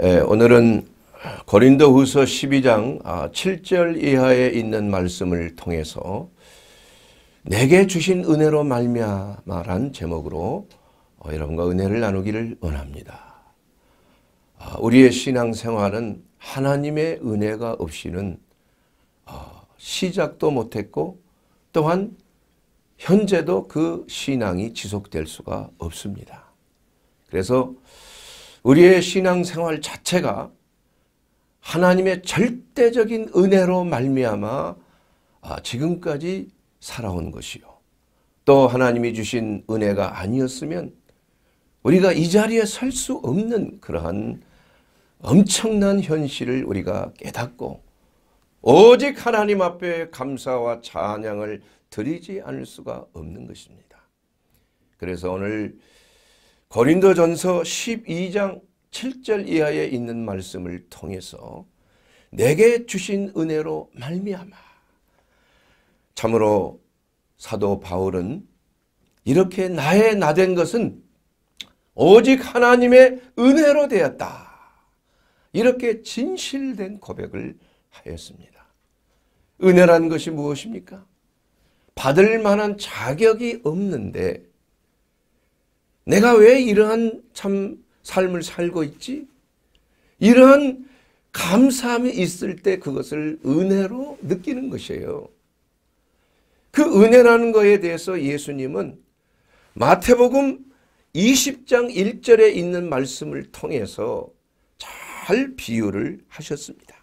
예, 오늘은 고린도 후서 12장 7절 아, 이하에 있는 말씀을 통해서 내게 주신 은혜로 말미암아란 제목으로 어, 여러분과 은혜를 나누기를 원합니다. 아, 우리의 신앙생활은 하나님의 은혜가 없이는 어, 시작도 못했고 또한 현재도 그 신앙이 지속될 수가 없습니다. 그래서 우리의 신앙생활 자체가 하나님의 절대적인 은혜로 말미암아 아, 지금까지 살아온 것이요. 또 하나님이 주신 은혜가 아니었으면 우리가 이 자리에 설 수 없는 그러한 엄청난 현실을 우리가 깨닫고 오직 하나님 앞에 감사와 찬양을 드리지 않을 수가 없는 것입니다. 그래서 오늘 고린도전서 12장 7절 이하에 있는 말씀을 통해서 내게 주신 은혜로 말미암아 참으로 사도 바울은 이렇게 나의 나된 것은 오직 하나님의 은혜로 되었다. 이렇게 진실된 고백을 하였습니다. 은혜란 것이 무엇입니까? 받을 만한 자격이 없는데 내가 왜 이러한 참 삶을 살고 있지? 이러한 감사함이 있을 때 그것을 은혜로 느끼는 것이에요. 그 은혜라는 거에 대해서 예수님은 마태복음 20장 1절에 있는 말씀을 통해서 잘 비유를 하셨습니다.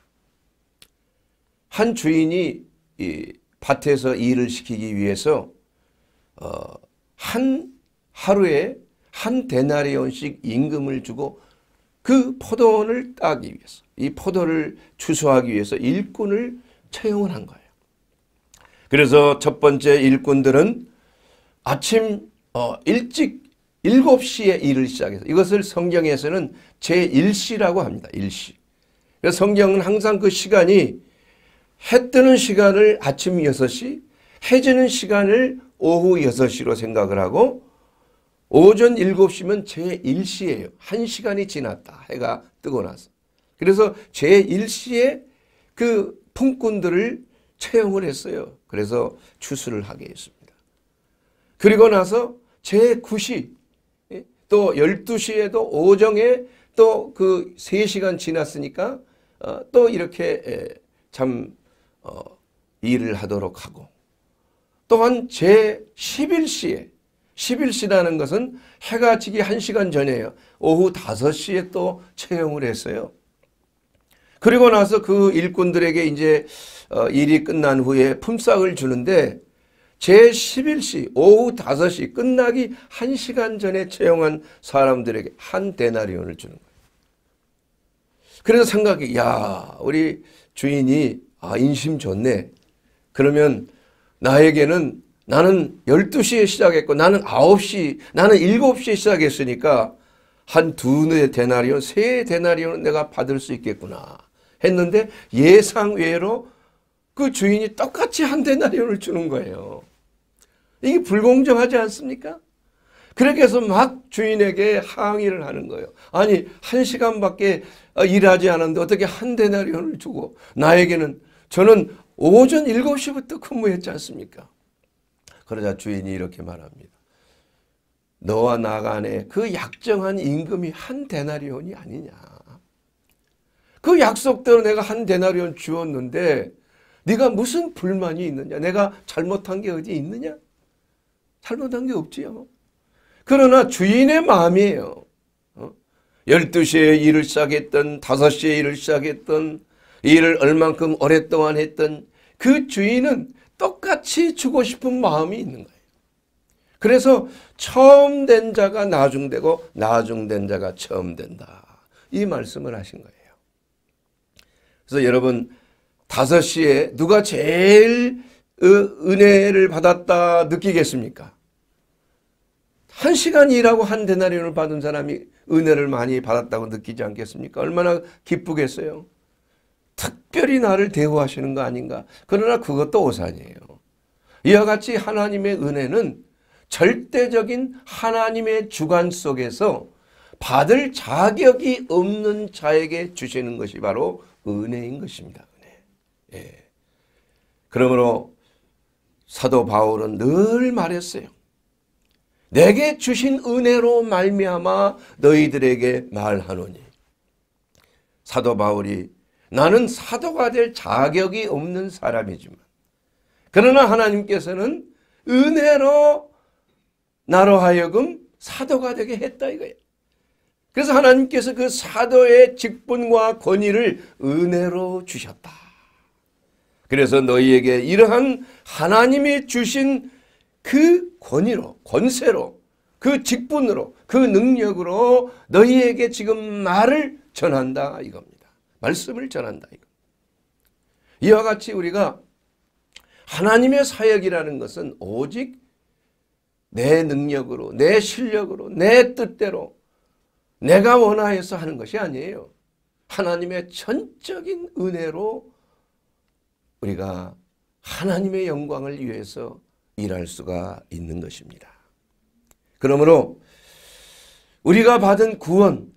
한 주인이 밭에서 일을 시키기 위해서 어, 한 하루에 한 데나리온씩 임금을 주고 그 포도원을 따기 위해서 이 포도를 추수하기 위해서 일꾼을 채용을 한 거예요. 그래서 첫 번째 일꾼들은 아침 어, 일찍 7시에 일을 시작해서 이것을 성경에서는 제1시라고 합니다. 1시. 그래서 성경은 항상 그 시간이 해 뜨는 시간을 아침 6시, 해 지는 시간을 오후 6시로 생각을 하고 오전 7시면 제1시예요. 1시간이 지났다. 해가 뜨고 나서. 그래서 제1시에 그 품꾼들을 채용을 했어요. 그래서 추수를 하게 했습니다. 그리고 나서 제9시 예? 또 12시에도 오정에 또 그 3시간 지났으니까 어, 또 이렇게 예, 참 어, 일을 하도록 하고 또한 제11시에 1 1시라는 것은 해가 지기 1시간 전이에요. 오후 5시에 또 채용을 했어요. 그리고 나서 그 일꾼들에게 이제 어, 일이 끝난 후에 품삯을 주는데 제11시 오후 5시 끝나기 1시간 전에 채용한 사람들에게 한 데나리온을 주는 거예요. 그래서 생각이 야 우리 주인이 아 인심 좋네. 그러면 나에게는 나는 12시에 시작했고 나는 9시 나는 7시에 시작했으니까 한두 대나리온 네 세 대나리온 내가 받을 수 있겠구나 했는데 예상 외로 그 주인이 똑같이 한 대나리온을 주는 거예요. 이게 불공정하지 않습니까? 그렇게 해서 막 주인에게 항의를 하는 거예요. 아니 한 시간밖에 일하지 않았는데 어떻게 한 대나리온을 주고 나에게는 저는 오전 7시부터 근무했지 않습니까? 그러자 주인이 이렇게 말합니다. 너와 나간에 그 약정한 임금이 한 데나리온이 아니냐. 그 약속대로 내가 한 데나리온 주었는데 네가 무슨 불만이 있느냐. 내가 잘못한 게 어디 있느냐. 잘못한 게 없지요. 그러나 주인의 마음이에요. 12시에 어? 일을 시작했던 5시에 일을 시작했던 일을 얼만큼 오랫동안 했던 그 주인은 똑같이 주고 싶은 마음이 있는 거예요. 그래서 처음 된 자가 나중되고 나중된 자가 처음 된다. 이 말씀을 하신 거예요. 그래서 여러분 5시에 누가 제일 은혜를 받았다 느끼겠습니까? 한 시간 일하고 한 데나리온을 받은 사람이 은혜를 많이 받았다고 느끼지 않겠습니까? 얼마나 기쁘겠어요. 특별히 나를 대우하시는 거 아닌가. 그러나 그것도 오산이에요. 이와 같이 하나님의 은혜는 절대적인 하나님의 주관 속에서 받을 자격이 없는 자에게 주시는 것이 바로 그 은혜인 것입니다. 은혜. 예. 그러므로 사도 바울은 늘 말했어요. 내게 주신 은혜로 말미암아 너희들에게 말하노니. 사도 바울이 나는 사도가 될 자격이 없는 사람이지만 그러나 하나님께서는 은혜로 나로 하여금 사도가 되게 했다 이거예요. 그래서 하나님께서 그 사도의 직분과 권위를 은혜로 주셨다. 그래서 너희에게 이러한 하나님이 주신 그 권위로 권세로 그 직분으로 그 능력으로 너희에게 지금 말을 전한다 이겁니다. 말씀을 전한다. 이와 같이 우리가 하나님의 사역이라는 것은 오직 내 능력으로, 내 실력으로, 내 뜻대로 내가 원하여서 하는 것이 아니에요. 하나님의 전적인 은혜로 우리가 하나님의 영광을 위해서 일할 수가 있는 것입니다. 그러므로 우리가 받은 구원,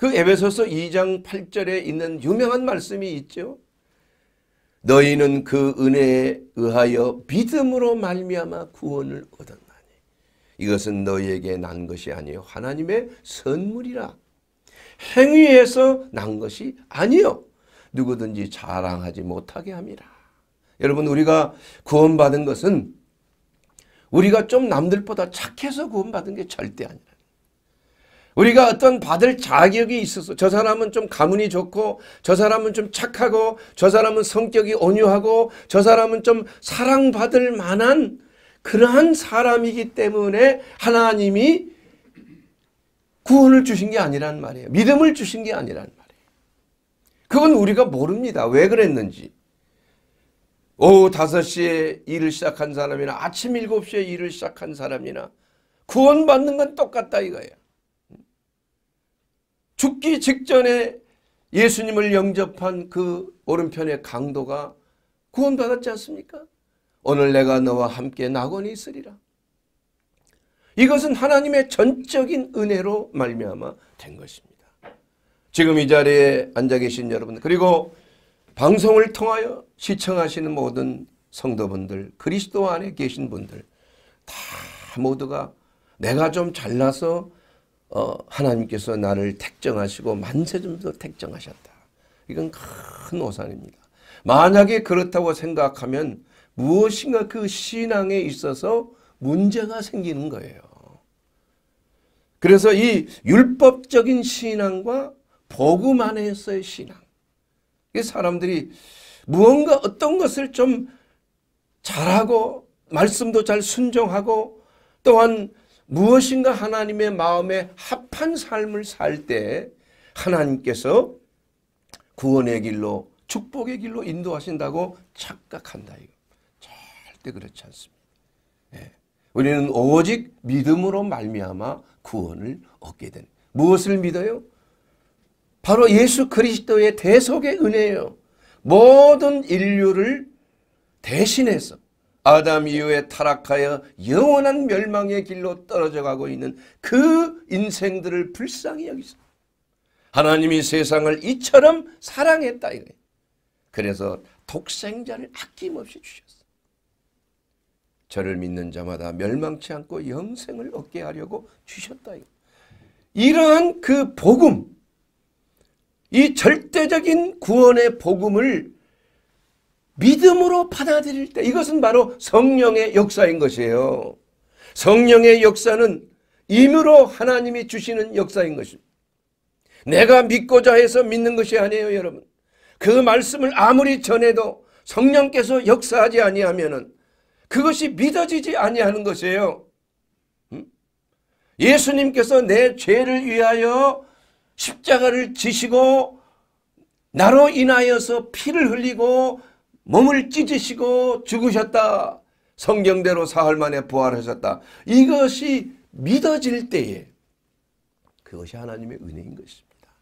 그 에베소서 2장 8절에 있는 유명한 말씀이 있죠. 너희는 그 은혜에 의하여 믿음으로 말미암아 구원을 얻었나니 이것은 너희에게 난 것이 아니요 하나님의 선물이라 행위에서 난 것이 아니요 누구든지 자랑하지 못하게 함이라 여러분 우리가 구원받은 것은 우리가 좀 남들보다 착해서 구원받은 게 절대 아니라 우리가 어떤 받을 자격이 있어서 저 사람은 좀 가문이 좋고 저 사람은 좀 착하고 저 사람은 성격이 온유하고 저 사람은 좀 사랑받을 만한 그러한 사람이기 때문에 하나님이 구원을 주신 게 아니란 말이에요. 믿음을 주신 게 아니란 말이에요. 그건 우리가 모릅니다. 왜 그랬는지. 오후 5시에 일을 시작한 사람이나 아침 7시에 일을 시작한 사람이나 구원받는 건 똑같다 이거예요. 죽기 직전에 예수님을 영접한 그 오른편의 강도가 구원받았지 않습니까? 오늘 내가 너와 함께 낙원에 있으리라. 이것은 하나님의 전적인 은혜로 말미암아 된 것입니다. 지금 이 자리에 앉아 계신 여러분 그리고 방송을 통하여 시청하시는 모든 성도분들 그리스도 안에 계신 분들 다 모두가 내가 좀 잘나서 어, 하나님께서 나를 택정하시고 만세점도 택정하셨다. 이건 큰 오산입니다. 만약에 그렇다고 생각하면 무엇인가 그 신앙에 있어서 문제가 생기는 거예요. 그래서 이 율법적인 신앙과 복음 안에서의 신앙. 이 사람들이 무언가 어떤 것을 좀 잘하고 말씀도 잘 순종하고 또한 무엇인가 하나님의 마음에 합한 삶을 살 때 하나님께서 구원의 길로 축복의 길로 인도하신다고 착각한다 이거. 절대 그렇지 않습니다. 예. 우리는 오직 믿음으로 말미암아 구원을 얻게 된 무엇을 믿어요? 바로 예수 그리스도의 대속의 은혜예요. 모든 인류를 대신해서 아담 이후에 타락하여 영원한 멸망의 길로 떨어져 가고 있는 그 인생들을 불쌍히 여기서 하나님이 세상을 이처럼 사랑했다 이거예요. 그래서 독생자를 아낌없이 주셨어 저를 믿는 자마다 멸망치 않고 영생을 얻게 하려고 주셨다 이거 이러한 그 복음 이 절대적인 구원의 복음을 믿음으로 받아들일 때 이것은 바로 성령의 역사인 것이에요. 성령의 역사는 임으로 하나님이 주시는 역사인 것입니다. 내가 믿고자 해서 믿는 것이 아니에요 여러분. 그 말씀을 아무리 전해도 성령께서 역사하지 아니하면 그것이 믿어지지 아니하는 것이에요. 음? 예수님께서 내 죄를 위하여 십자가를 지시고 나로 인하여서 피를 흘리고 몸을 찢으시고 죽으셨다. 성경대로 사흘 만에 부활하셨다. 이것이 믿어질 때에 그것이 하나님의 은혜인 것입니다.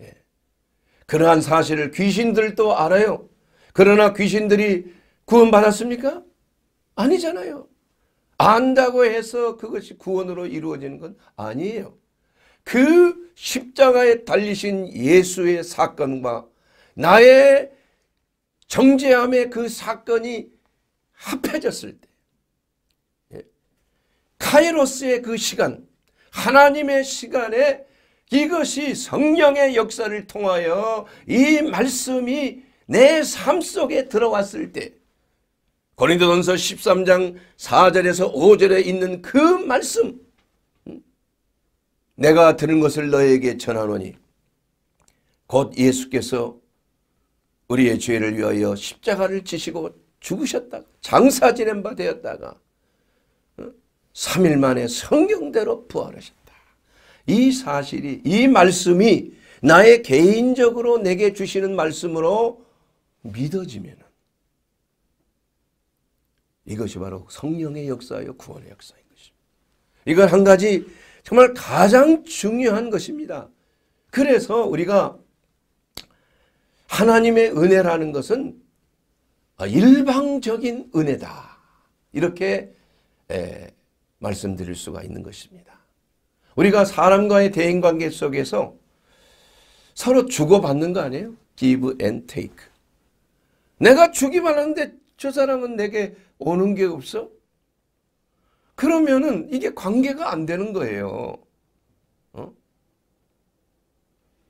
예. 그러한 사실을 귀신들도 알아요. 그러나 귀신들이 구원받았습니까? 아니잖아요. 안다고 해서 그것이 구원으로 이루어지는 건 아니에요. 그 십자가에 달리신 예수의 사건과 나의 정제함의 그 사건이 합해졌을 때 예, 카이로스의 그 시간 하나님의 시간에 이것이 성령의 역사를 통하여 이 말씀이 내 삶 속에 들어왔을 때 고린도전서 13장 4절에서 5절에 있는 그 말씀 음, 내가 들은 것을 너에게 전하노니 곧 예수께서 우리의 죄를 위하여 십자가를 지시고 죽으셨다가 장사 지낸 바 되었다가 3일 어? 만에 성경대로 부활하셨다. 이 사실이 이 말씀이 나의 개인적으로 내게 주시는 말씀으로 믿어지면 이것이 바로 성령의 역사요 구원의 역사인 것입니다. 이건 한 가지 정말 가장 중요한 것입니다. 그래서 우리가 하나님의 은혜라는 것은 아, 일방적인 은혜다. 이렇게 에, 말씀드릴 수가 있는 것입니다. 우리가 사람과의 대인관계 속에서 서로 주고받는 거 아니에요? Give and take. 내가 주기만 하는데 저 사람은 내게 오는 게 없어? 그러면은 이게 관계가 안 되는 거예요. 어?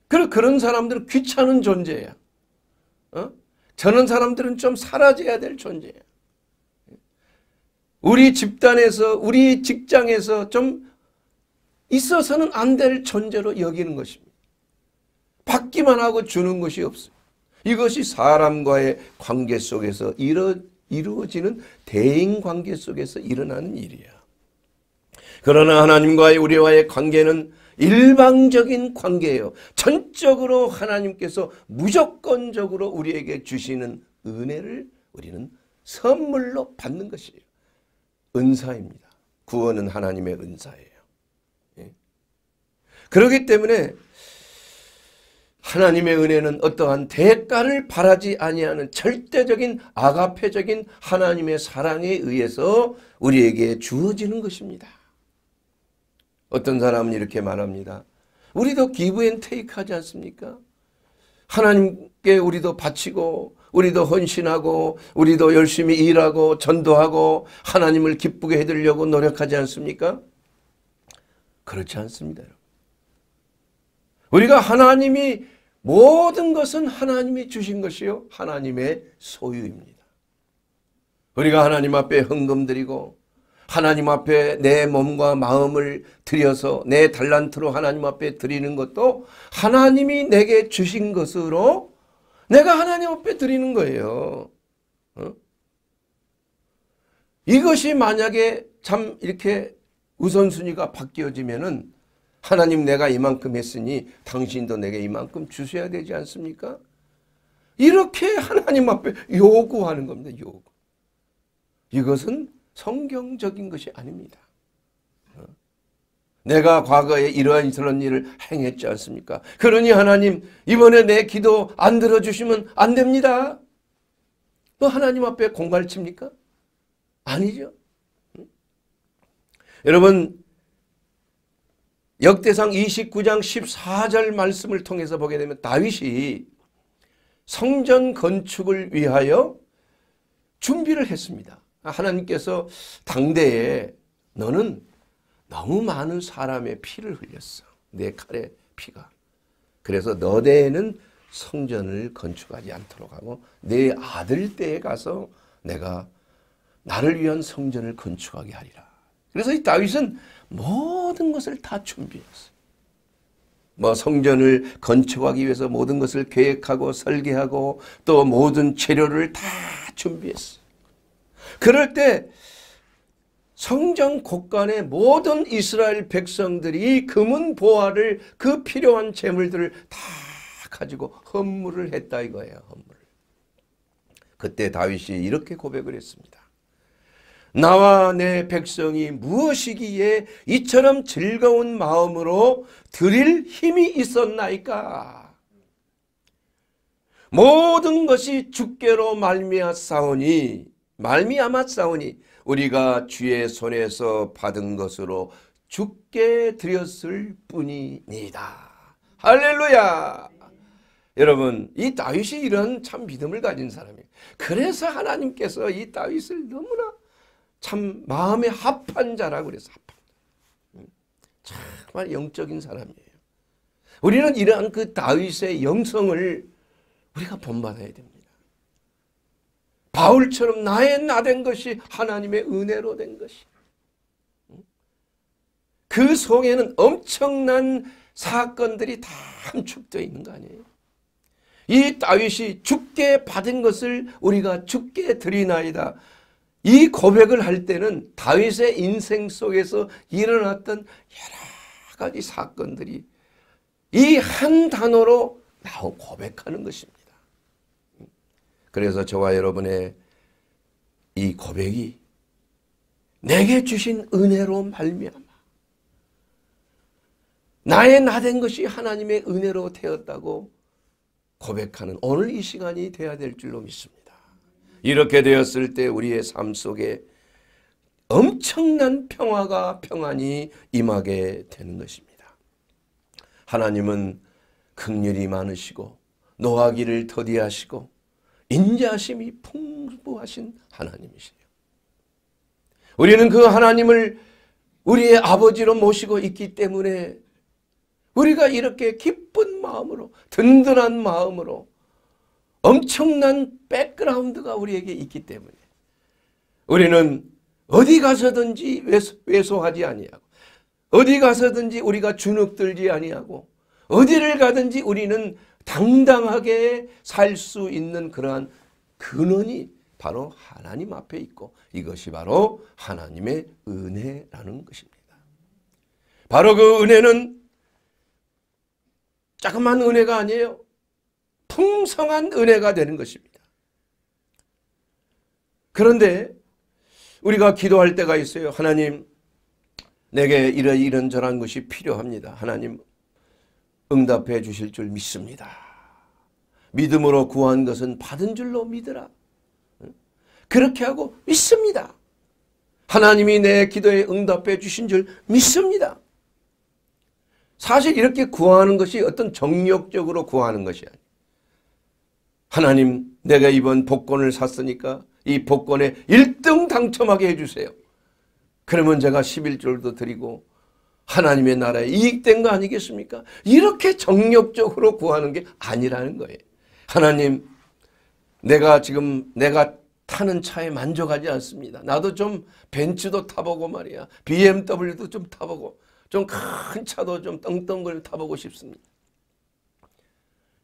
그런 사람들은 귀찮은 존재야. 어? 저런 사람들은 좀 사라져야 될 존재예요. 우리 집단에서 우리 직장에서 좀 있어서는 안 될 존재로 여기는 것입니다. 받기만 하고 주는 것이 없어요. 이것이 사람과의 관계 속에서 이루, 이루어지는 대인 관계 속에서 일어나는 일이야. 그러나 하나님과의 우리와의 관계는 일방적인 관계예요. 전적으로 하나님께서 무조건적으로 우리에게 주시는 은혜를 우리는 선물로 받는 것이에요. 은사입니다. 구원은 하나님의 은사예요. 예? 그렇기 때문에 하나님의 은혜는 어떠한 대가를 바라지 아니하는 절대적인 아가페적인 하나님의 사랑에 의해서 우리에게 주어지는 것입니다. 어떤 사람은 이렇게 말합니다. 우리도 기브 앤 테이크 하지 않습니까? 하나님께 우리도 바치고 우리도 헌신하고 우리도 열심히 일하고 전도하고 하나님을 기쁘게 해드리려고 노력하지 않습니까? 그렇지 않습니다. 우리가 하나님이 모든 것은 하나님이 주신 것이요 하나님의 소유입니다. 우리가 하나님 앞에 헌금 드리고 하나님 앞에 내 몸과 마음을 드려서 내 달란트로 하나님 앞에 드리는 것도 하나님이 내게 주신 것으로 내가 하나님 앞에 드리는 거예요. 어? 이것이 만약에 참 이렇게 우선순위가 바뀌어지면은 하나님 내가 이만큼 했으니 당신도 내게 이만큼 주셔야 되지 않습니까? 이렇게 하나님 앞에 요구하는 겁니다. 요구. 이것은 성경적인 것이 아닙니다. 어? 내가 과거에 이러한 저런 일을 행했지 않습니까? 그러니 하나님 이번에 내 기도 안 들어주시면 안 됩니다. 너 하나님 앞에 공갈칩니까? 아니죠. 여러분 역대상 29장 14절 말씀을 통해서 보게 되면 다윗이 성전 건축을 위하여 준비를 했습니다. 하나님께서 당대에 너는 너무 많은 사람의 피를 흘렸어. 내칼의 피가. 그래서 너 대에는 성전을 건축하지 않도록 하고 내 아들 때에 가서 내가 나를 위한 성전을 건축하게 하리라. 그래서 이 다윗은 모든 것을 다준비했어뭐 성전을 건축하기 위해서 모든 것을 계획하고 설계하고 또 모든 재료를 다준비했어 그럴 때 성전 곳간에 모든 이스라엘 백성들이 금은 보화를 그 필요한 재물들을 다 가지고 헌물을 했다 이거예요. 헌물. 그때 다윗이 이렇게 고백을 했습니다. 나와 내 백성이 무엇이기에 이처럼 즐거운 마음으로 드릴 힘이 있었나이까? 모든 것이 죽게로 말미암사오니 말미암아 싸우니 우리가 주의 손에서 받은 것으로 죽게 드렸을 뿐이니다. 할렐루야. 여러분 이 다윗이 이런 참 믿음을 가진 사람이에요. 그래서 하나님께서 이 다윗을 너무나 참 마음에 합한 자라고 그래서 합한 음, 정말 영적인 사람이에요. 우리는 이러한 그 다윗의 영성을 우리가 본받아야 됩니다. 바울처럼 나의 나 된 것이 하나님의 은혜로 된 것이. 그 속에는 엄청난 사건들이 다 함축되어 있는 거 아니에요. 이 다윗이 죽게 받은 것을 우리가 죽게 드리나이다. 이 고백을 할 때는 다윗의 인생 속에서 일어났던 여러 가지 사건들이 이 한 단어로 나오 고백하는 것입니다. 그래서 저와 여러분의 이 고백이 내게 주신 은혜로 말미암아 나의 나된 것이 하나님의 은혜로 되었다고 고백하는 오늘 이 시간이 돼야 될 줄로 믿습니다. 이렇게 되었을 때 우리의 삶 속에 엄청난 평화가 평안이 임하게 되는 것입니다. 하나님은 극휼이 많으시고 노하기를 더디하시고 인자심이 풍부하신 하나님이시요. 우리는 그 하나님을 우리의 아버지로 모시고 있기 때문에 우리가 이렇게 기쁜 마음으로 든든한 마음으로 엄청난 백그라운드가 우리에게 있기 때문에 우리는 어디 가서든지 외소, 하지 아니하고 어디 가서든지 우리가 주눅들지 아니하고 어디를 가든지 우리는 당당하게 살 수 있는 그러한 근원이 바로 하나님 앞에 있고 이것이 바로 하나님의 은혜라는 것입니다. 바로 그 은혜는 자그만 은혜가 아니에요. 풍성한 은혜가 되는 것입니다. 그런데 우리가 기도할 때가 있어요. 하나님 내게 이런 이런저런 것이 필요합니다. 하나님 응답해 주실 줄 믿습니다. 믿음으로 구한 것은 받은 줄로 믿으라. 그렇게 하고 믿습니다. 하나님이 내 기도에 응답해 주신 줄 믿습니다. 사실 이렇게 구하는 것이 어떤 정력적으로 구하는 것이 아니에요. 하나님 내가 이번 복권을 샀으니까 이 복권에 1등 당첨하게 해주세요. 그러면 제가 11조도 드리고 하나님의 나라에 이익된 거 아니겠습니까? 이렇게 정력적으로 구하는 게 아니라는 거예요. 하나님, 내가 지금 내가 타는 차에 만족하지 않습니다. 나도 좀 벤츠도 타보고 말이야. BMW도 좀 타보고 좀 큰 차도 좀 떵떵거리 타보고 싶습니다.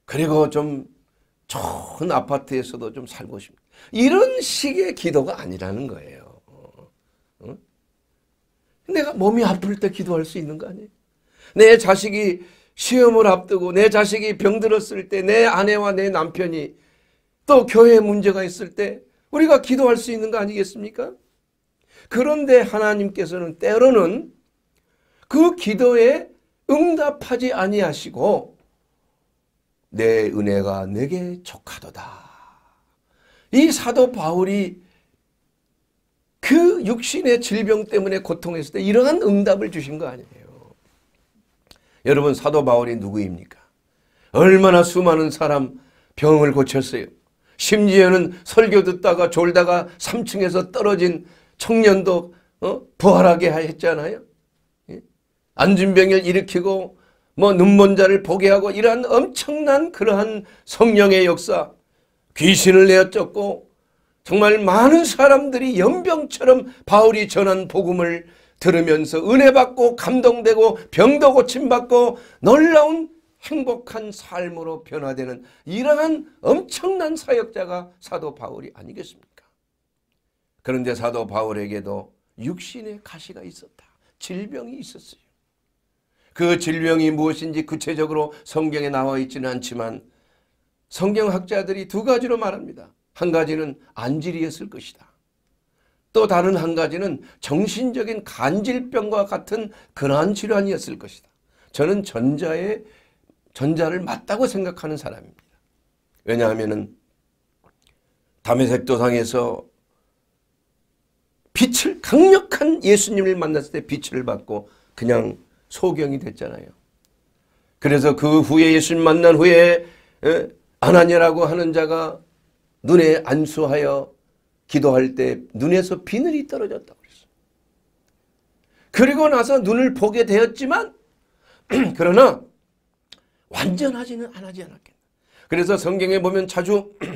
그리고 좀 좋은 아파트에서도 좀 살고 싶습니다. 이런 식의 기도가 아니라는 거예요. 내가 몸이 아플 때 기도할 수 있는 거 아니에요? 내 자식이 시험을 앞두고 내 자식이 병들었을 때 내 아내와 내 남편이 또 교회에 문제가 있을 때 우리가 기도할 수 있는 거 아니겠습니까? 그런데 하나님께서는 때로는 그 기도에 응답하지 아니하시고 내 은혜가 내게 족하도다. 이 사도 바울이 그 육신의 질병 때문에 고통했을 때 이러한 응답을 주신 거 아니에요. 여러분 사도 바울이 누구입니까? 얼마나 수많은 사람 병을 고쳤어요. 심지어는 설교 듣다가 졸다가 3층에서 떨어진 청년도 어? 부활하게 했잖아요. 예? 안진병을 일으키고 뭐 눈먼자를 보게 하고 이러한 엄청난 그러한 성령의 역사 귀신을 내어쫓고 정말 많은 사람들이 연병처럼 바울이 전한 복음을 들으면서 은혜 받고 감동되고 병도 고침받고 놀라운 행복한 삶으로 변화되는 이러한 엄청난 사역자가 사도 바울이 아니겠습니까? 그런데 사도 바울에게도 육신의 가시가 있었다. 질병이 있었어요. 그 질병이 무엇인지 구체적으로 성경에 나와 있지는 않지만 성경학자들이 두 가지로 말합니다. 한 가지는 안질이었을 것이다. 또 다른 한 가지는 정신적인 간질병과 같은 근한 질환이었을 것이다. 저는 전자의 전자를 맞다고 생각하는 사람입니다. 왜냐하면 담에색 도상에서 빛을 강력한 예수님을 만났을 때 빛을 받고 그냥 소경이 됐잖아요. 그래서 그 후에 예수님 만난 후에 아나니라고 하는 자가 눈에 안수하여 기도할 때 눈에서 비늘이 떨어졌다고 그랬어요. 그리고 나서 눈을 보게 되었지만 그러나 완전하지는 않지 않았겠다. 그래서 성경에 보면 자주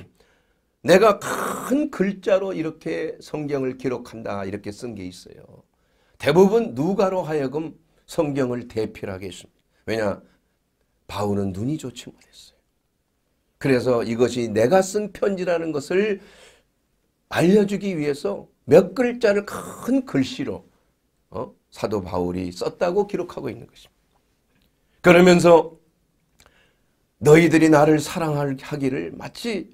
내가 큰 글자로 이렇게 성경을 기록한다 이렇게 쓴 게 있어요. 대부분 누가로 하여금 성경을 대필하게 했습니다. 왜냐 바울은 눈이 좋지 못했어요. 그래서 이것이 내가 쓴 편지라는 것을 알려주기 위해서 몇 글자를 큰 글씨로 어? 사도 바울이 썼다고 기록하고 있는 것입니다. 그러면서 너희들이 나를 사랑하기를 마치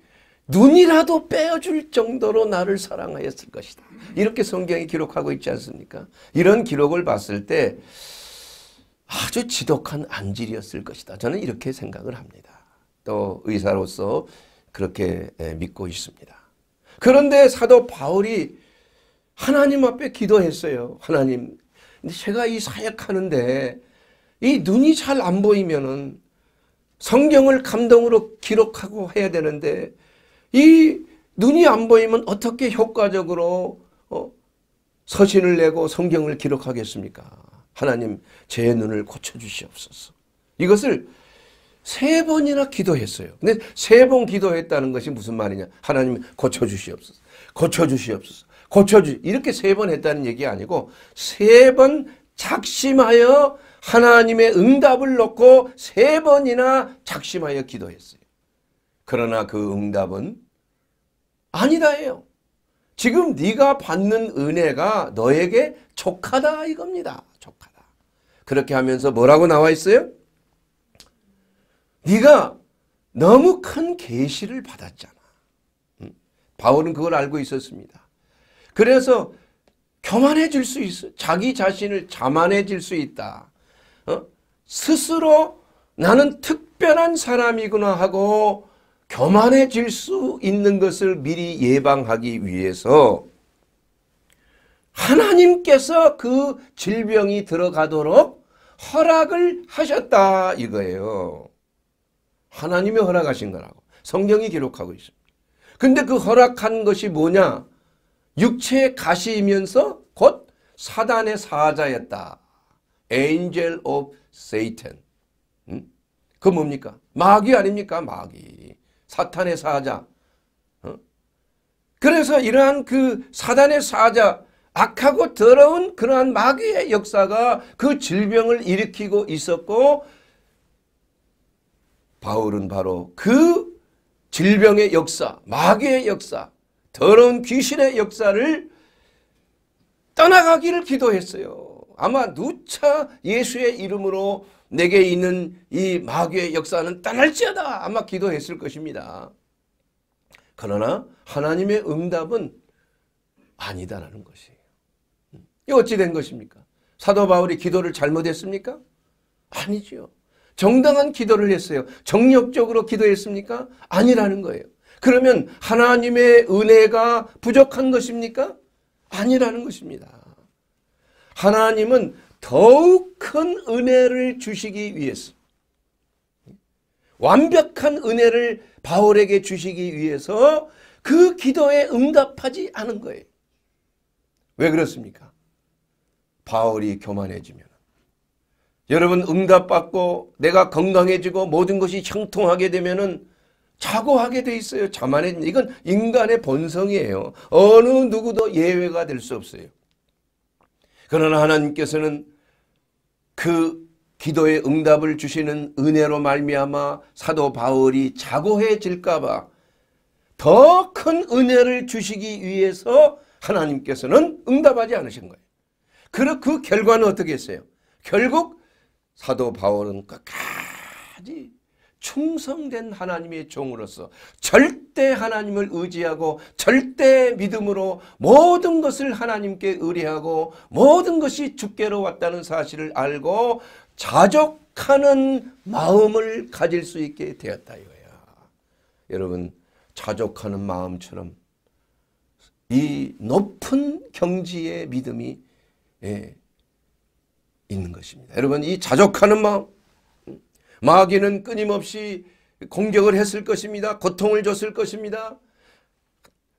눈이라도 빼어줄 정도로 나를 사랑하였을 것이다. 이렇게 성경이 기록하고 있지 않습니까? 이런 기록을 봤을 때 아주 지독한 안질이었을 것이다. 저는 이렇게 생각을 합니다. 또 의사로서 그렇게 예, 믿고 있습니다. 그런데 사도 바울이 하나님 앞에 기도했어요. 하나님, 제가 이 사역하는데 이 눈이 잘 안 보이면은 성경을 감동으로 기록하고 해야 되는데 이 눈이 안 보이면 어떻게 효과적으로 어, 서신을 내고 성경을 기록하겠습니까? 하나님 제 눈을 고쳐주시옵소서. 이것을 세 번이나 기도했어요. 근데 세 번 기도했다는 것이 무슨 말이냐? 하나님 고쳐주시옵소서. 고쳐주시옵소서. 고쳐주 이렇게 세 번 했다는 얘기 아니고 세 번 작심하여 하나님의 응답을 놓고 세 번이나 작심하여 기도했어요. 그러나 그 응답은 아니다예요. 지금 네가 받는 은혜가 너에게 족하다 이겁니다. 족하다. 그렇게 하면서 뭐라고 나와 있어요? 네가 너무 큰 계시를 받았잖아. 바울은 그걸 알고 있었습니다. 그래서 교만해질 수 있어. 자기 자신을 자만해질 수 있다. 어? 스스로 나는 특별한 사람이구나 하고 교만해질 수 있는 것을 미리 예방하기 위해서 하나님께서 그 질병이 들어가도록 허락을 하셨다 이거예요. 하나님이 허락하신 거라고 성경이 기록하고 있습니다. 근데 그 허락한 것이 뭐냐? 육체의 가시이면서 곧 사단의 사자였다. Angel of Satan. 음? 그 뭡니까? 마귀 아닙니까? 마귀. 사탄의 사자. 어? 그래서 이러한 그 사단의 사자, 악하고 더러운 그러한 마귀의 역사가 그 질병을 일으키고 있었고 바울은 바로 그 질병의 역사, 마귀의 역사, 더러운 귀신의 역사를 떠나가기를 기도했어요. 아마 누차 예수의 이름으로 내게 있는 이 마귀의 역사는 떠날지어다 아마 기도했을 것입니다. 그러나 하나님의 응답은 아니다라는 것이에요. 이 어찌 된 것입니까? 사도 바울이 기도를 잘못했습니까? 아니죠. 정당한 기도를 했어요. 정력적으로 기도했습니까? 아니라는 거예요. 그러면 하나님의 은혜가 부족한 것입니까? 아니라는 것입니다. 하나님은 더욱 큰 은혜를 주시기 위해서 완벽한 은혜를 바울에게 주시기 위해서 그 기도에 응답하지 않은 거예요. 왜 그렇습니까? 바울이 교만해지면 여러분 응답받고 내가 건강해지고 모든 것이 형통하게 되면은 자고하게 돼 있어요. 자만해 이건 인간의 본성이에요. 어느 누구도 예외가 될 수 없어요. 그러나 하나님께서는 그 기도의 응답을 주시는 은혜로 말미암아 사도 바울이 자고해질까 봐더 큰 은혜를 주시기 위해서 하나님께서는 응답하지 않으신 거예요. 그, 그 결과는 어떻게 했어요? 결국 사도 바울은 끝까지 충성된 하나님의 종으로서 절대 하나님을 의지하고 절대 믿음으로 모든 것을 하나님께 의뢰하고 모든 것이 주께로 왔다는 사실을 알고 자족하는 마음을 가질 수 있게 되었다 이거야. 여러분 자족하는 마음처럼 이 높은 경지의 믿음이 예, 있는 것입니다. 여러분 이 자족하는 마음 마귀는 끊임없이 공격을 했을 것입니다. 고통을 줬을 것입니다.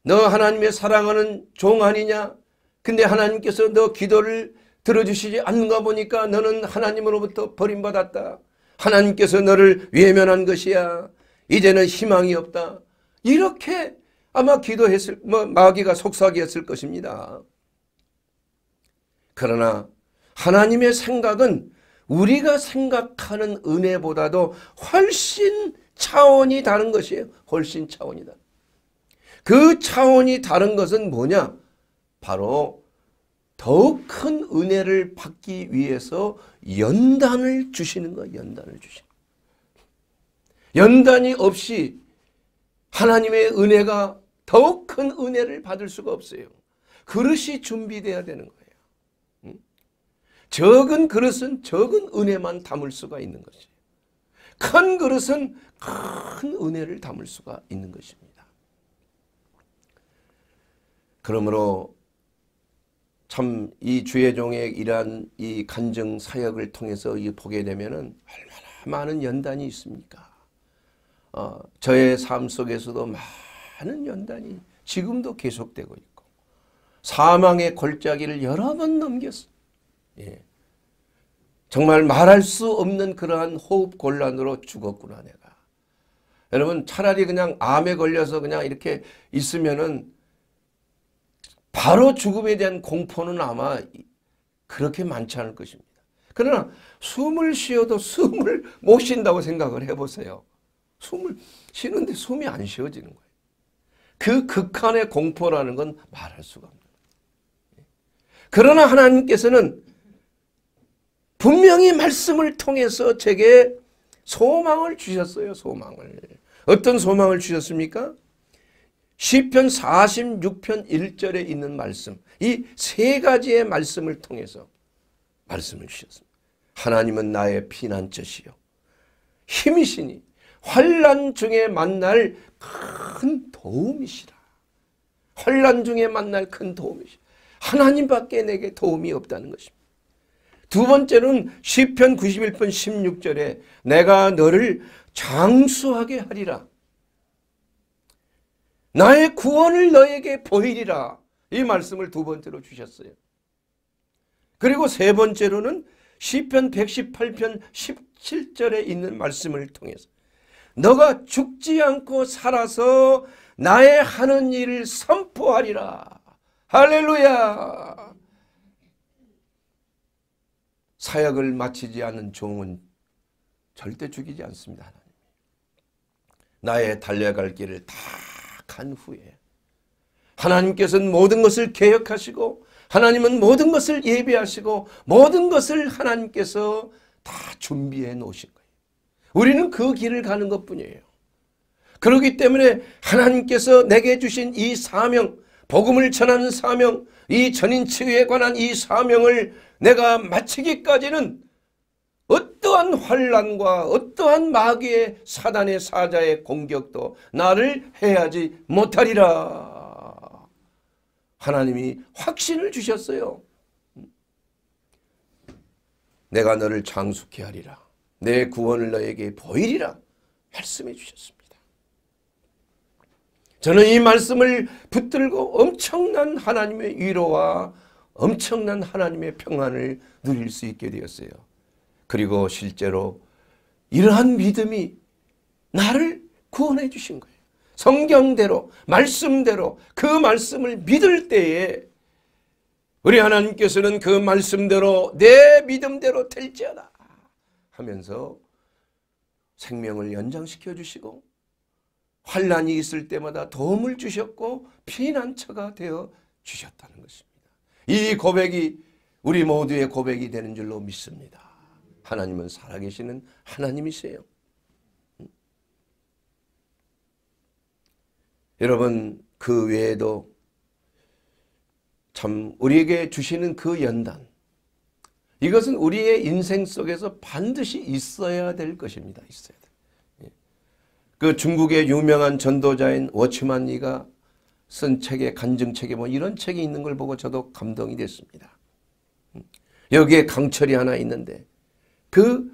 너 하나님의 사랑하는 종 아니냐? 근데 하나님께서 너 기도를 들어주시지 않는가 보니까 너는 하나님으로부터 버림받았다. 하나님께서 너를 외면한 것이야. 이제는 희망이 없다. 이렇게 아마 기도했을, 뭐, 마귀가 속삭이을 것입니다. 그러나 하나님의 생각은 우리가 생각하는 은혜보다도 훨씬 차원이 다른 것이에요. 훨씬 차원이 다그 차원이 다른 것은 뭐냐? 바로 더욱 큰 은혜를 받기 위해서 연단을 주시는 거 연단을 주시는 연단이 없이 하나님의 은혜가 더욱 큰 은혜를 받을 수가 없어요. 그릇이 준비되어야 되는 거예요. 적은 그릇은 적은 은혜만 담을 수가 있는 것이에요. 큰 그릇은 큰 은혜를 담을 수가 있는 것입니다. 그러므로 참 이 주의 종의 이러한 이 간증 사역을 통해서 보게 되면 얼마나 많은 연단이 있습니까? 어, 저의 삶 속에서도 많은 연단이 지금도 계속되고 있고 사망의 골짜기를 여러 번 넘겼어. 예. 정말 말할 수 없는 그러한 호흡 곤란으로 죽었구나 내가. 여러분 차라리 그냥 암에 걸려서 그냥 이렇게 있으면은 바로 죽음에 대한 공포는 아마 그렇게 많지 않을 것입니다. 그러나 숨을 쉬어도 숨을 못 쉰다고 생각을 해보세요. 숨을 쉬는데 숨이 안 쉬어지는 거예요. 그 극한의 공포라는 건 말할 수가 없는 거예요. 그러나 하나님께서는 분명히 말씀을 통해서 제게 소망을 주셨어요. 소망을. 어떤 소망을 주셨습니까? 시편 46편 1절에 있는 말씀. 이 세 가지의 말씀을 통해서 말씀을 주셨습니다. 하나님은 나의 피난처시요. 힘이시니 환란 중에 만날 큰 도움이시라. 환란 중에 만날 큰 도움이시라. 하나님밖에 내게 도움이 없다는 것입니다. 두 번째는 시편 91편 16절에 내가 너를 장수하게 하리라. 나의 구원을 너에게 보이리라. 이 말씀을 두 번째로 주셨어요. 그리고 세 번째로는 시편 118편 17절에 있는 말씀을 통해서 너가 죽지 않고 살아서 나의 하는 일을 선포하리라. 할렐루야. 사역을 마치지 않은 종은 절대 죽이지 않습니다. 하나님. 나의 달려갈 길을 다 간 후에 하나님께서는 모든 것을 개혁하시고 하나님은 모든 것을 예배하시고 모든 것을 하나님께서 다 준비해 놓으신 거예요. 우리는 그 길을 가는 것뿐이에요. 그렇기 때문에 하나님께서 내게 주신 이 사명, 복음을 전하는 사명, 이 전인치유에 관한 이 사명을 내가 마치기까지는 어떠한 환란과 어떠한 마귀의 사단의 사자의 공격도 나를 해하지 못하리라. 하나님이 확신을 주셨어요. 내가 너를 장숙해 하리라. 내 구원을 너에게 보이리라. 말씀해 주셨습니다. 저는 이 말씀을 붙들고 엄청난 하나님의 위로와 엄청난 하나님의 평안을 누릴 수 있게 되었어요. 그리고 실제로 이러한 믿음이 나를 구원해 주신 거예요. 성경대로 말씀대로 그 말씀을 믿을 때에 우리 하나님께서는 그 말씀대로 내 믿음대로 될지어다 하면서 생명을 연장시켜 주시고 환란이 있을 때마다 도움을 주셨고 피난처가 되어 주셨다는 것입니다. 이 고백이 우리 모두의 고백이 되는 줄로 믿습니다. 하나님은 살아계시는 하나님이세요. 여러분 그 외에도 참 우리에게 주시는 그 연단 이것은 우리의 인생 속에서 반드시 있어야 될 것입니다. 있어야 돼. 예. 그 중국의 유명한 전도자인 워치만니가 쓴 책에 간증책에 뭐 이런 책이 있는 걸 보고 저도 감동이 됐습니다. 음. 여기에 강철이 하나 있는데 그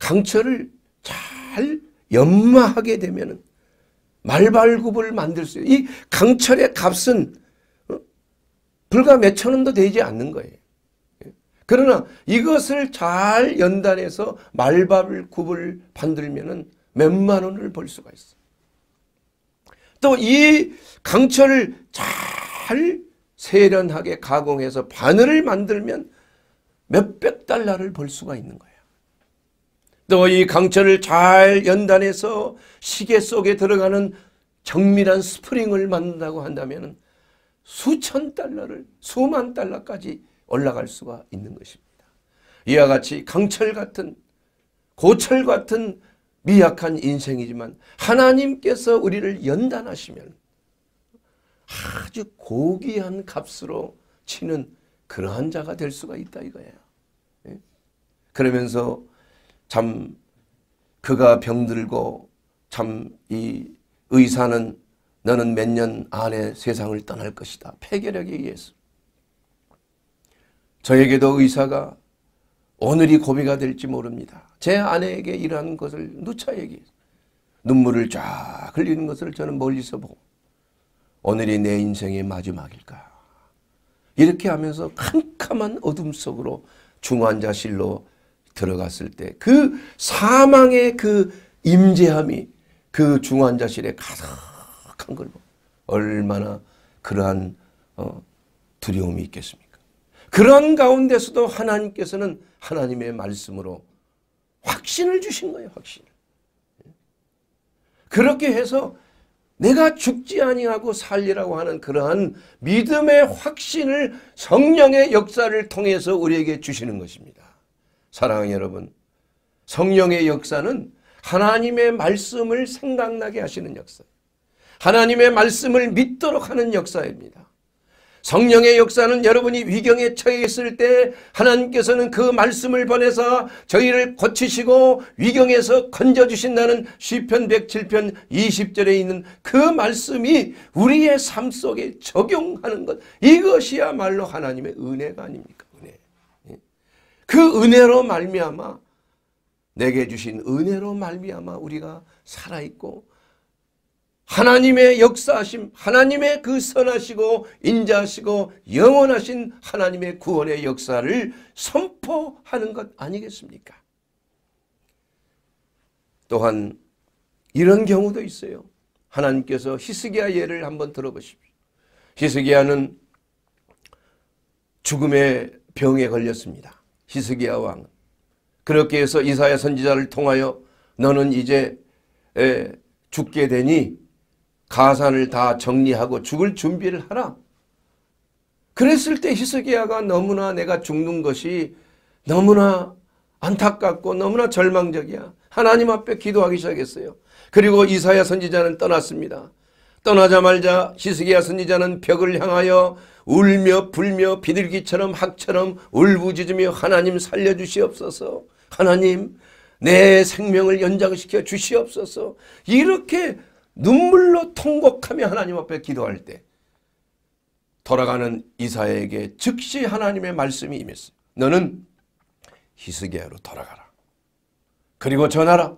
강철을 잘 연마하게 되면 말발굽을 만들 수이 강철의 값은 어? 불과 몇천 원도 되지 않는 거예요. 예. 그러나 이것을 잘 연단해서 말발굽을 만들면 몇만 원을 벌 수가 있어. 또이 강철을 잘 세련하게 가공해서 바늘을 만들면 몇백 달러를 벌 수가 있는 거예요. 또 이 강철을 잘 연단해서 시계 속에 들어가는 정밀한 스프링을 만든다고 한다면 수천 달러를 수만 달러까지 올라갈 수가 있는 것입니다. 이와 같이 강철 같은 고철 같은 미약한 인생이지만 하나님께서 우리를 연단하시면 아주 고귀한 값으로 치는 그러한 자가 될 수가 있다 이거예요. 예? 그러면서 참 그가 병들고 참 이 의사는 너는 몇 년 안에 세상을 떠날 것이다. 폐결핵에 의해서. 저에게도 의사가 오늘이 고비가 될지 모릅니다. 제 아내에게 이한 것을 누차 얘기 눈물을 쫙 흘리는 것을 저는 멀리서 보고 오늘이 내 인생의 마지막일까 이렇게 하면서 캄캄한 어둠 속으로 중환자실로 들어갔을 때 그 사망의 그 임재함이 그 중환자실에 가득한 걸 얼마나 그러한 어, 두려움이 있겠습니까? 그런 가운데서도 하나님께서는 하나님의 말씀으로 확신을 주신 거예요. 확신을. 그렇게 해서 내가 죽지 아니하고 살리라고 하는 그러한 믿음의 확신을 성령의 역사를 통해서 우리에게 주시는 것입니다. 사랑하는 여러분 성령의 역사는 하나님의 말씀을 생각나게 하시는 역사 하나님의 말씀을 믿도록 하는 역사입니다. 성령의 역사는 여러분이 위경에 처해 있을 때 하나님께서는 그 말씀을 보내서 저희를 고치시고 위경에서 건져주신다는 시편 107편 20절에 있는 그 말씀이 우리의 삶 속에 적용하는 것 이것이야말로 하나님의 은혜가 아닙니까? 은혜. 예. 그 은혜로 말미암아 내게 주신 은혜로 말미암아 우리가 살아있고 하나님의 역사하심, 하나님의 그 선하시고 인자하시고 영원하신 하나님의 구원의 역사를 선포하는 것 아니겠습니까? 또한 이런 경우도 있어요. 하나님께서 히스기야 예를 한번 들어보십시오. 히스기야는 죽음의 병에 걸렸습니다. 히스기야 왕. 그렇게 해서 이사야 선지자를 통하여 너는 이제 죽게 되니 가산을 다 정리하고 죽을 준비를 하라. 그랬을 때 히스기야가 너무나 내가 죽는 것이 너무나 안타깝고 너무나 절망적이야. 하나님 앞에 기도하기 시작했어요. 그리고 이사야 선지자는 떠났습니다. 떠나자마자 히스기야 선지자는 벽을 향하여 울며 불며 비둘기처럼 학처럼 울부짖으며 하나님 살려주시옵소서. 하나님 내 생명을 연장시켜 주시옵소서. 이렇게 눈물로 통곡하며 하나님 앞에 기도할 때 돌아가는 이사에게 즉시 하나님의 말씀이 임했어요. 너는 히스기야로 돌아가라. 그리고 전하라.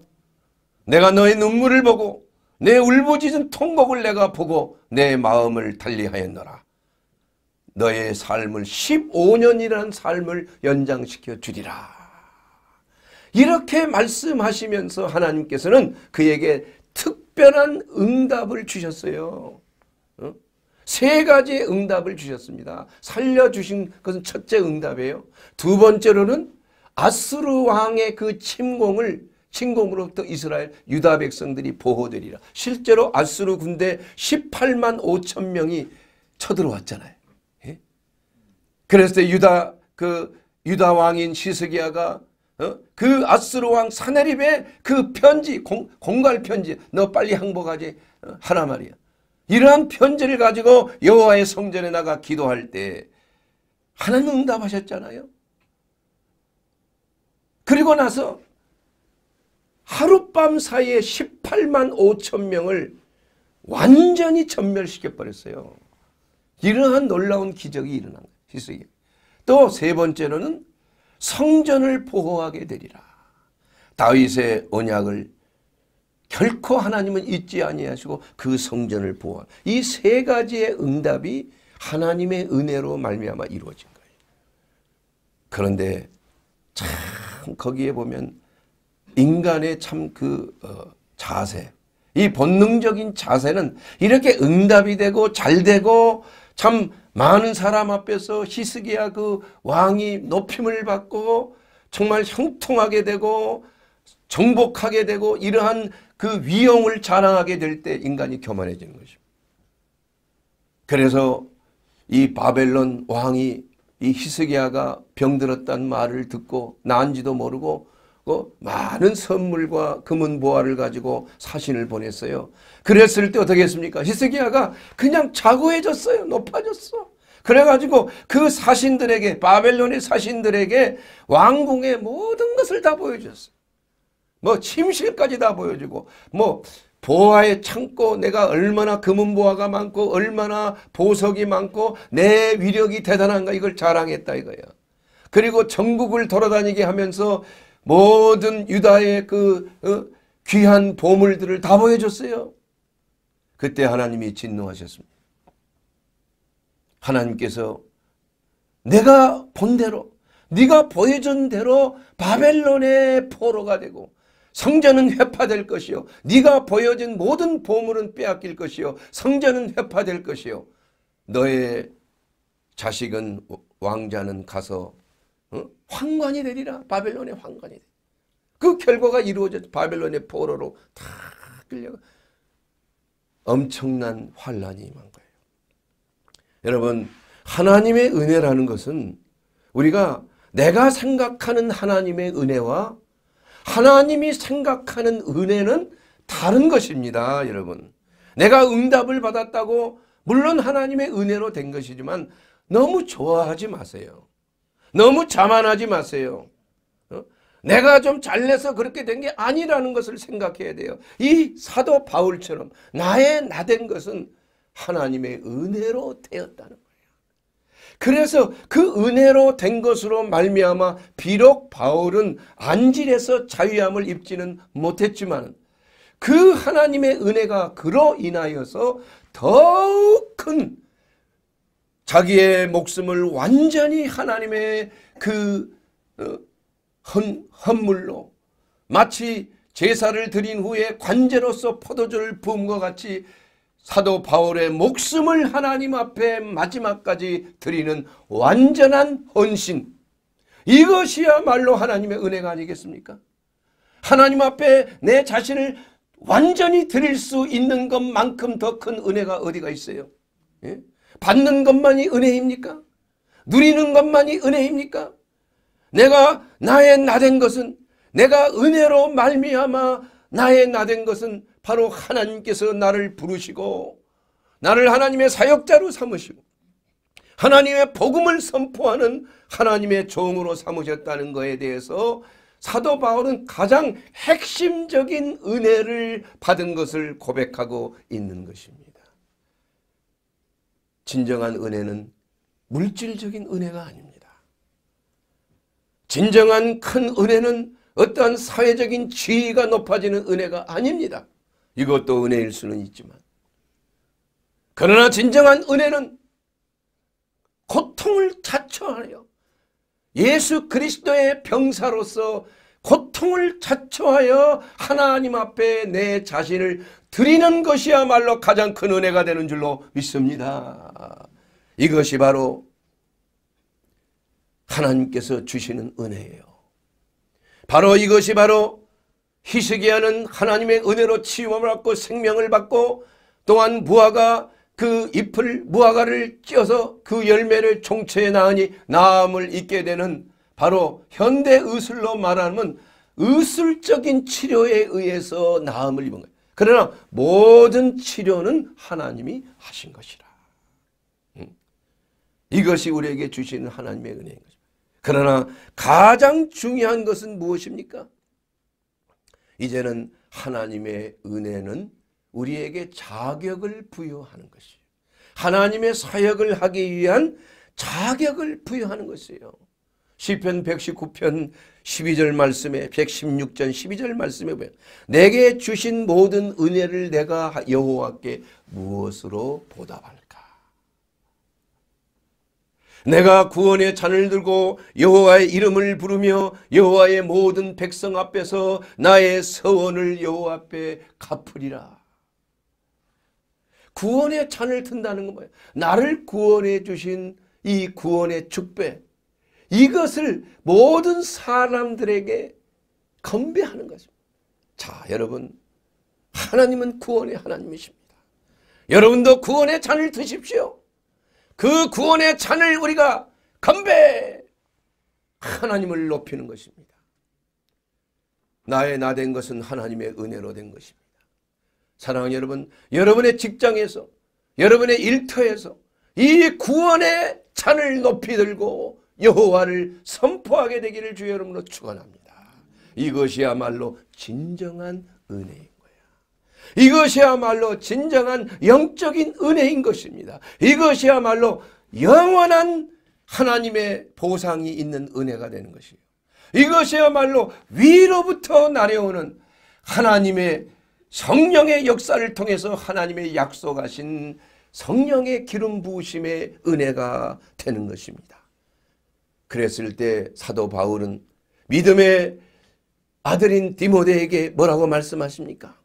내가 너의 눈물을 보고 내 울부짖은 통곡을 내가 보고 내 마음을 달리하였노라. 너의 삶을 15년이라는 삶을 연장시켜 주리라. 이렇게 말씀하시면서 하나님께서는 그에게 특별한 응답을 주셨어요. 세 가지 응답을 주셨습니다. 살려주신 것은 첫째 응답이에요. 두 번째로는 아스르 왕의 그 침공을 침공으로부터 이스라엘 유다 백성들이 보호되리라. 실제로 아스르 군대 18만 5천 명이 쳐들어왔잖아요. 예? 그랬을 때 유다 그 유다 왕인 시스기야가 어? 그 아스로 왕 사내립의 그 편지 공, 공갈 편지 너 빨리 항복하지 어? 하라 말이야. 이러한 편지를 가지고 여호와의 성전에 나가 기도할 때 하나님 응답하셨잖아요. 그리고 나서 하룻밤 사이에 18만 5천 명을 완전히 전멸시켜 버렸어요. 이러한 놀라운 기적이 일어난 거예요. 히 또세 번째로는 성전을 보호하게 되리라. 다윗의 언약을 결코 하나님은 잊지 아니하시고 그 성전을 보호한 이세 가지의 응답이 하나님의 은혜로 말미암아 이루어진 거예요. 그런데 참 거기에 보면 인간의 참그 어, 자세 이 본능적인 자세는 이렇게 응답이 되고 잘 되고 참 많은 사람 앞에서 히스기야 그 왕이 높임을 받고 정말 형통하게 되고 정복하게 되고 이러한 그 위용을 자랑하게 될 때 인간이 교만해지는 것입니다. 그래서 이 바벨론 왕이 이 히스기야가 병들었다는 말을 듣고 난지도 모르고 어? 많은 선물과 금은 보화를 가지고 사신을 보냈어요. 그랬을 때 어떻게 했습니까? 히스기야가 그냥 자고해졌어요. 높아졌어. 그래가지고 그 사신들에게 바벨론의 사신들에게 왕궁의 모든 것을 다 보여줬어요. 뭐 침실까지 다 보여주고 뭐 보화의 창고 내가 얼마나 금은 보화가 많고 얼마나 보석이 많고 내 위력이 대단한가 이걸 자랑했다 이거예요. 그리고 전국을 돌아다니게 하면서 모든 유다의 그 어? 귀한 보물들을 다 보여줬어요. 그때 하나님이 진노하셨습니다. 하나님께서 내가 본 대로 네가 보여준 대로 바벨론의 포로가 되고 성전은 회파될 것이요 네가 보여준 모든 보물은 빼앗길 것이요 성전은 회파될 것이요 너의 자식은 왕자는 가서 응? 황관이 되리라. 바벨론의 황관이 되리라. 그 결과가 이루어져죠 바벨론의 포로로 다 끌려가. 엄청난 환란이 임한 거예요. 여러분 하나님의 은혜라는 것은 우리가 내가 생각하는 하나님의 은혜와 하나님이 생각하는 은혜는 다른 것입니다. 여러분 내가 응답을 받았다고 물론 하나님의 은혜로 된 것이지만 너무 좋아하지 마세요. 너무 자만하지 마세요. 어? 내가 좀 잘내서 그렇게 된 게 아니라는 것을 생각해야 돼요. 이 사도 바울처럼 나의 나 된 것은 하나님의 은혜로 되었다는 거예요. 그래서 그 은혜로 된 것으로 말미암아 비록 바울은 안질에서 자유함을 입지는 못했지만 그 하나님의 은혜가 그로 인하여서 더욱 큰 자기의 목숨을 완전히 하나님의 그 어, 헌, 헌물로 마치 제사를 드린 후에 관제로서 포도주를 부은 것 같이 사도 바울의 목숨을 하나님 앞에 마지막까지 드리는 완전한 헌신 이것이야말로 하나님의 은혜가 아니겠습니까? 하나님 앞에 내 자신을 완전히 드릴 수 있는 것만큼 더 큰 은혜가 어디가 있어요? 예? 받는 것만이 은혜입니까? 누리는 것만이 은혜입니까? 내가 나의 나 된 것은 내가 은혜로 말미암아 나의 나 된 것은 바로 하나님께서 나를 부르시고 나를 하나님의 사역자로 삼으시고 하나님의 복음을 선포하는 하나님의 종으로 삼으셨다는 것에 대해서 사도 바울은 가장 핵심적인 은혜를 받은 것을 고백하고 있는 것입니다. 진정한 은혜는 물질적인 은혜가 아닙니다. 진정한 큰 은혜는 어떠한 사회적인 지위가 높아지는 은혜가 아닙니다. 이것도 은혜일 수는 있지만 그러나 진정한 은혜는 고통을 자처하여 예수 그리스도의 병사로서 고통을 자처하여 하나님 앞에 내 자신을 드리는 것이야말로 가장 큰 은혜가 되는 줄로 믿습니다. 이것이 바로 하나님께서 주시는 은혜예요. 바로 이것이 바로 히스기야는 하나님의 은혜로 치유함을 받고 생명을 받고 또한 무화과 그 잎을 무화과를 찧어서 그 열매를 총체에 낳으니 나음을 잊게 되는 바로 현대 의술로 말하면 의술적인 치료에 의해서 나음을 입은 거예요. 그러나 모든 치료는 하나님이 하신 것이라. 이것이 우리에게 주시는 하나님의 은혜인 거죠. 그러나 가장 중요한 것은 무엇입니까? 이제는 하나님의 은혜는 우리에게 자격을 부여하는 것이에요. 하나님의 사역을 하기 위한 자격을 부여하는 것이에요. 시편 119편 12절 말씀에 116절 12절 말씀에 보면 내게 주신 모든 은혜를 내가 여호와께 무엇으로 보답할까? 내가 구원의 잔을 들고 여호와의 이름을 부르며 여호와의 모든 백성 앞에서 나의 서원을 여호와 앞에 갚으리라. 구원의 잔을 든다는 건 뭐예요? 나를 구원해 주신 이 구원의 축배 이것을 모든 사람들에게 건배하는 것입니다. 자, 여러분 하나님은 구원의 하나님이십니다. 여러분도 구원의 잔을 드십시오. 그 구원의 잔을 우리가 건배! 하나님을 높이는 것입니다. 나의 나 된 것은 하나님의 은혜로 된 것입니다. 사랑하는 여러분, 여러분의 직장에서, 여러분의 일터에서 이 구원의 잔을 높이 들고 여호와를 선포하게 되기를 주의 이름으로 축원합니다. 이것이야말로 진정한 은혜인 거야. 이것이야말로 진정한 영적인 은혜인 것입니다. 이것이야말로 영원한 하나님의 보상이 있는 은혜가 되는 것이에요. 이것이야말로 위로부터 내려오는 하나님의 성령의 역사를 통해서 하나님의 약속하신 성령의 기름 부으심의 은혜가 되는 것입니다. 그랬을 때 사도 바울은 믿음의 아들인 디모데에게 뭐라고 말씀하십니까?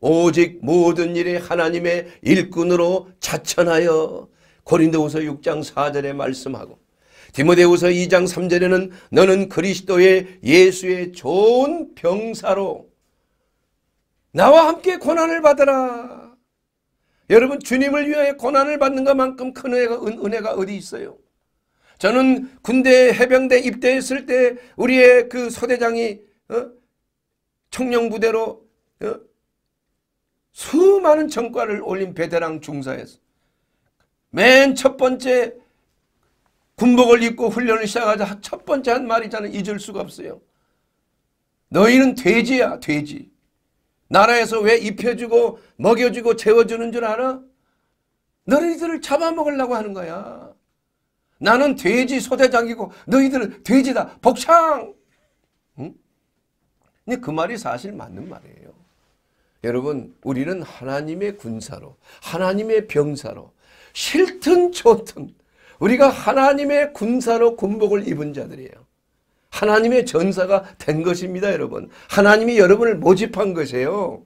오직 모든 일에 하나님의 일꾼으로 자천하여 고린도후서 6장 4절에 말씀하고 디모데후서 2장 3절에는 너는 그리스도의 예수의 좋은 병사로 나와 함께 고난을 받아라. 여러분 주님을 위하여 고난을 받는 것만큼 큰 은혜가, 은, 은혜가 어디 있어요? 저는 군대 해병대 입대했을 때 우리의 그 소대장이 어? 청령부대로 어? 수많은 전과를 올린 베테랑 중사였어. 맨첫 번째 군복을 입고 훈련을 시작하자 첫 번째 한 말이 저는 잊을 수가 없어요. 너희는 돼지야 돼지. 나라에서 왜 입혀주고 먹여주고 재워주는 줄 알아? 너희들을 잡아먹으려고 하는 거야. 나는 돼지 소대장이고 너희들은 돼지다. 복창! 응? 근데 그 말이 사실 맞는 말이에요. 여러분 우리는 하나님의 군사로 하나님의 병사로 싫든 좋든 우리가 하나님의 군사로 군복을 입은 자들이에요. 하나님의 전사가 된 것입니다. 여러분. 하나님이 여러분을 모집한 것이에요.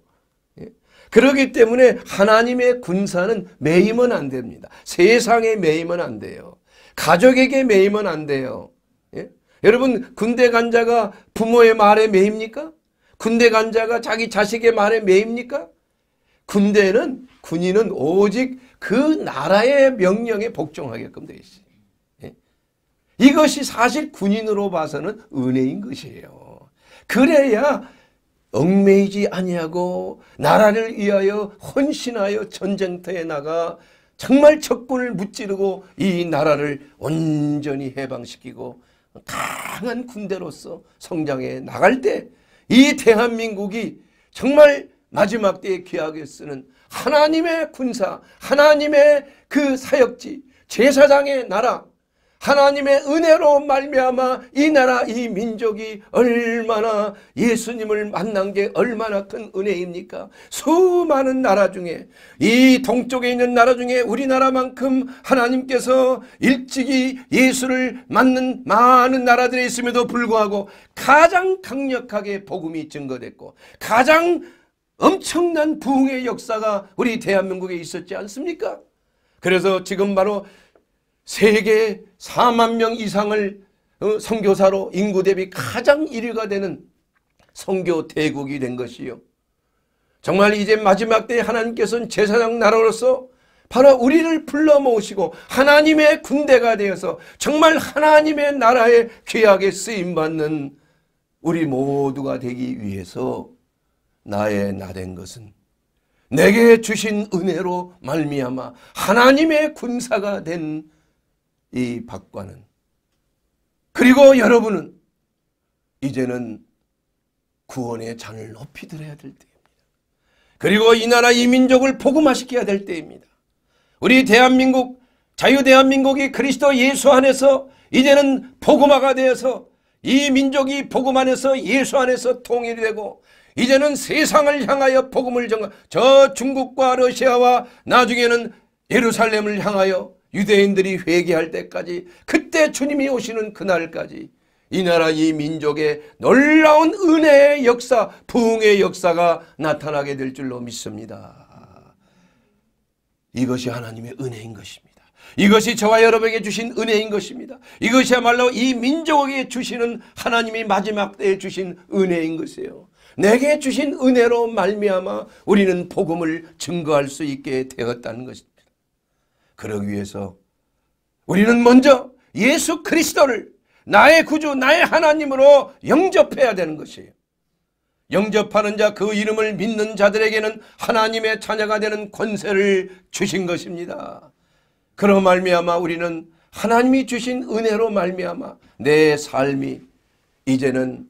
예? 그러기 때문에 하나님의 군사는 매이면 안 됩니다. 세상에 매이면 안 돼요. 가족에게 매이면 안 돼요. 예? 여러분 군대 간 자가 부모의 말에 매입니까? 군대 간 자가 자기 자식의 말에 매입니까? 군대는 군인은 오직 그 나라의 명령에 복종하게끔 되어 있어요. 예? 이것이 사실 군인으로 봐서는 은혜인 것이에요. 그래야 얽매이지 아니하고 나라를 위하여 헌신하여 전쟁터에 나가 정말 적군을 무찌르고 이 나라를 온전히 해방시키고 강한 군대로서 성장해 나갈 때 이 대한민국이 정말 마지막 때에 귀하게 쓰는 하나님의 군사, 하나님의 그 사역지, 제사장의 나라, 하나님의 은혜로 말미암아 이 나라 이 민족이 얼마나 예수님을 만난 게 얼마나 큰 은혜입니까? 수많은 나라 중에 이 동쪽에 있는 나라 중에 우리나라만큼 하나님께서 일찍이 예수를 만난 많은 나라들에 있음에도 불구하고 가장 강력하게 복음이 증거됐고 가장 엄청난 부흥의 역사가 우리 대한민국에 있었지 않습니까? 그래서 지금 바로 세계 4만 명 이상을 성교사로 어, 인구 대비 가장 1위가 되는 성교 대국이 된 것이요. 정말 이제 마지막 때 하나님께서는 제사장 나라로서 바로 우리를 불러 모으시고 하나님의 군대가 되어서 정말 하나님의 나라에 귀하게 쓰임받는 우리 모두가 되기 위해서 나의 나된 것은 내게 주신 은혜로 말미암아 하나님의 군사가 된이 박과는 그리고 여러분은 이제는 구원의 잔을 높이 들어야 될 때입니다. 그리고 이 나라 이 민족을 복음화시켜야 될 때입니다. 우리 대한민국 자유대한민국이 그리스도 예수 안에서 이제는 복음화가 되어서 이 민족이 복음 안에서 예수 안에서 통일이 되고 이제는 세상을 향하여 복음을 전저 중국과 러시아와 나중에는 예루살렘을 향하여 유대인들이 회개할 때까지 그때 주님이 오시는 그날까지 이 나라 이 민족의 놀라운 은혜의 역사 부흥의 역사가 나타나게 될 줄로 믿습니다. 이것이 하나님의 은혜인 것입니다. 이것이 저와 여러분에게 주신 은혜인 것입니다. 이것이야말로 이 민족에게 주시는 하나님이 마지막 때에 주신 은혜인 것이에요. 내게 주신 은혜로 말미암아 우리는 복음을 증거할 수 있게 되었다는 것입니다. 그러기 위해서 우리는 먼저 예수 그리스도를 나의 구주, 나의 하나님으로 영접해야 되는 것이에요. 영접하는 자 그 이름을 믿는 자들에게는 하나님의 자녀가 되는 권세를 주신 것입니다. 그러 말미암아 우리는 하나님이 주신 은혜로 말미암아 내 삶이 이제는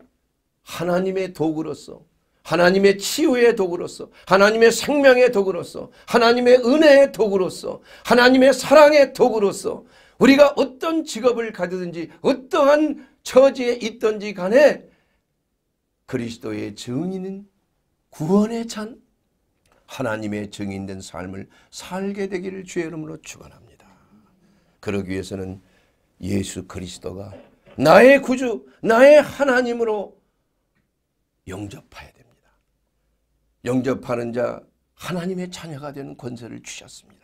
하나님의 도구로서 하나님의 치유의 도구로서 하나님의 생명의 도구로서 하나님의 은혜의 도구로서 하나님의 사랑의 도구로서 우리가 어떤 직업을 가지든지 어떠한 처지에 있든지 간에 그리스도의 증인은 구원의 찬 하나님의 증인된 삶을 살게 되기를 주의 이름으로 축원합니다. 그러기 위해서는 예수 그리스도가 나의 구주, 나의 하나님으로 영접해야 됩니다. 영접하는 자 하나님의 자녀가 되는 권세를 주셨습니다.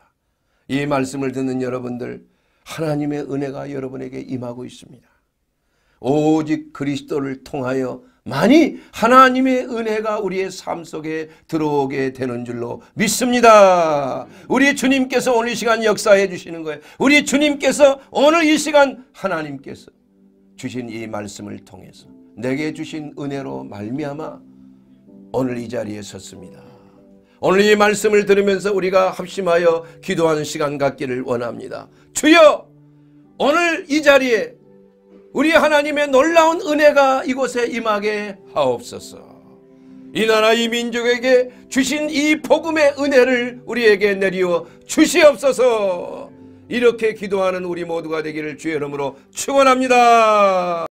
이 말씀을 듣는 여러분들 하나님의 은혜가 여러분에게 임하고 있습니다. 오직 그리스도를 통하여 많이 하나님의 은혜가 우리의 삶 속에 들어오게 되는 줄로 믿습니다. 우리 주님께서 오늘 시간 역사해 주시는 거예요. 우리 주님께서 오늘 이 시간 하나님께서 주신 이 말씀을 통해서 내게 주신 은혜로 말미암아 오늘 이 자리에 섰습니다. 오늘 이 말씀을 들으면서 우리가 합심하여 기도하는 시간 갖기를 원합니다. 주여! 오늘 이 자리에 우리 하나님의 놀라운 은혜가 이곳에 임하게 하옵소서. 이 나라 이 민족에게 주신 이 복음의 은혜를 우리에게 내리어 주시옵소서. 이렇게 기도하는 우리 모두가 되기를 주의 이름으로 축원합니다.